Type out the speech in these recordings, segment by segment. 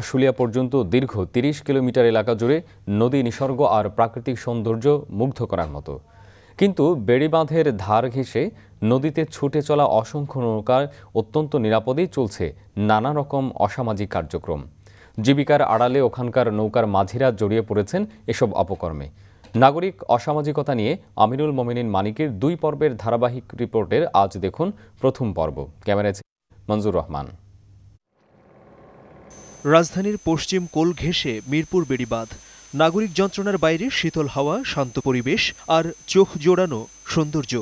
আশুলিয়া পর্যন্ত দীর্ঘ ৩০ কিলোমিটার এলাকা জুড়ে নদী নিসর্গ আর প্রাকৃতিক সৌন্দর্য মুগ্ধ করার মতো কিন্তু বেড়িবাঁধের ধার ঘেঁষে নদীতে ছুটে চলা অসংখ্য নৌকার অত্যন্ত নিরাপদেই চলছে নানা রকম অসামাজিক কার্যক্রম জীবিকার আড়ালে ওখানকার নৌকার মাঝিরা জড়িয়ে পড়েছেন এসব অপকর্মে নাগরিক অসামাজিকতা নিয়ে আমিরুল মোমিনিন মানিকের দুই পর্বের ধারাবাহিক রিপোর্টের আজ দেখুন প্রথম পর্ব ক্যামেরায় মঞ্জুর রহমান রাজধানীর পশ্চিম কোল ঘেঁষে মিরপুর বেড়িবাঁধ নাগরিক যন্ত্রণার বাইরে শীতল হাওয়া শান্ত পরিবেশ আর চোখ জোড়ানো সৌন্দর্য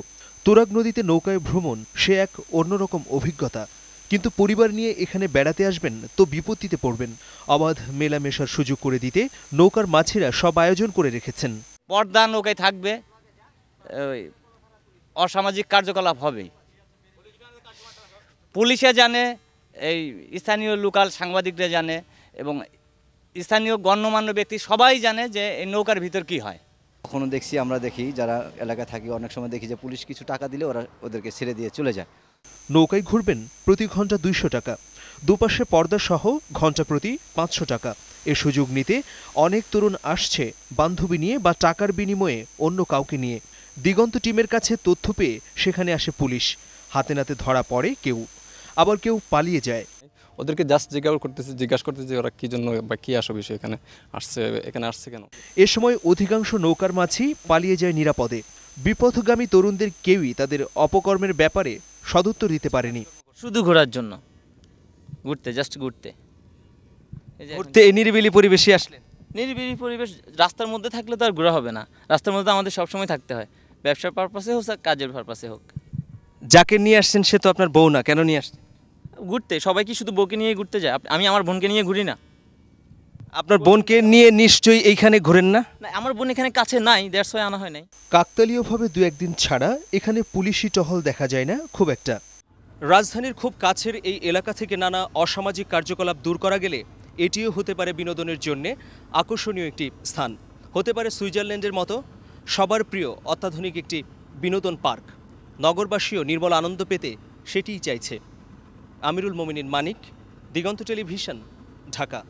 তুরাগ নদীতে নৌকায় ভ্রমণ সে এক অন্যরকম অভিজ্ঞতা কিন্তু পরিবার নিয়ে এখানে বেড়াতে আসবেন তো বিপত্তিতে পড়বেন অবাধ মেলামেশার সুযোগ করে দিতে নৌকার মাছিরা সব আয়োজন করে রেখেছেন পর্দা নৌকায় থাকবে অসামাজিক কার্যকলাপ হবে পুলিশে জানে এই স্থানীয় লোকাল সাংবাদিকরা জানে এবং স্থানীয় গণ্যমান্য ব্যক্তি সবাই জানে যে এই নৌকার ভিতর কি হয় কখনো দেখছি আমরা দেখি যারা এলাকায় থাকি অনেক সময় দেখি যে পুলিশ কিছু টাকা দিলে ওরা ওদেরকে ছেড়ে দিয়ে চলে যায় নৌকায় ঘুরবেন প্রতি ঘন্টা দুইশো টাকা দুপাশে পর্দা সহ ঘন্টা প্রতি পাঁচশো টাকা এ সুযোগ নিতে অনেক তরুণ আসছে বান্ধবী নিয়ে বা টাকার বিনিময়ে অন্য কাউকে নিয়ে দিগন্ত টিমের কাছে তথ্য পেয়ে সেখানে আসে পুলিশ হাতে নাতে ধরা পড়ে কেউ আবার কেউ পালিয়ে যায় ওদেরকে জাস্ট জিজ্ঞাসা করতেছে জিজ্ঞাসা করতেছে ওরা কী জন্য বা কী আসো বিষয় এখানে আসছে এখানে আসছে কেন এ সময় অধিকাংশ নৌকার মাছি পালিয়ে যায় নিরাপদে বিপথগামী তরুণদের কেউই তাদের অপকর্মের ব্যাপারে সদুত্তর দিতে পারেনি শুধু ঘোরার জন্য ঘুরতে জাস্ট ঘুরতে ঘুরতে এই নিরিবিলি পরিবেশে আসলেন নিরিবিলি পরিবেশ রাস্তার মধ্যে থাকলে তো আর ঘোরা হবে না রাস্তার মধ্যে আমাদের সবসময় থাকতে হয় ব্যবসার পারপাসে হোক কাজের পারপাসে হোক যাকে নিয়ে আসছেন সে তো আপনার বউ না কেন নিয়ে আসছেন ঘুরতে সবাই কি শুধু বউকে নিয়ে ঘুরতে যায় আমি আমার বোনকে নিয়ে ঘুরি না আপনার বোনকে নিয়ে নিশ্চয়ই এইখানে ঘোরেন না না, আমার বোন এখানে কাছে নাই দেড়শো আনা হয় নাই কাকতালীয়ভাবে দু একদিন ছাড়া এখানে পুলিশি টহল দেখা যায় না খুব একটা রাজধানীর খুব কাছের এই এলাকা থেকে নানা অসামাজিক কার্যকলাপ দূর করা গেলে এটিও হতে পারে বিনোদনের জন্য আকর্ষণীয় একটি স্থান হতে পারে সুইজারল্যান্ডের মতো সবার প্রিয় অত্যাধুনিক একটি বিনোদন পার্ক নগরবাসীও নির্মল আনন্দ পেতে সেটিই চাইছে আমিরুল মোমিনিন মানিক দিগন্ত টেলিভিশন ঢাকা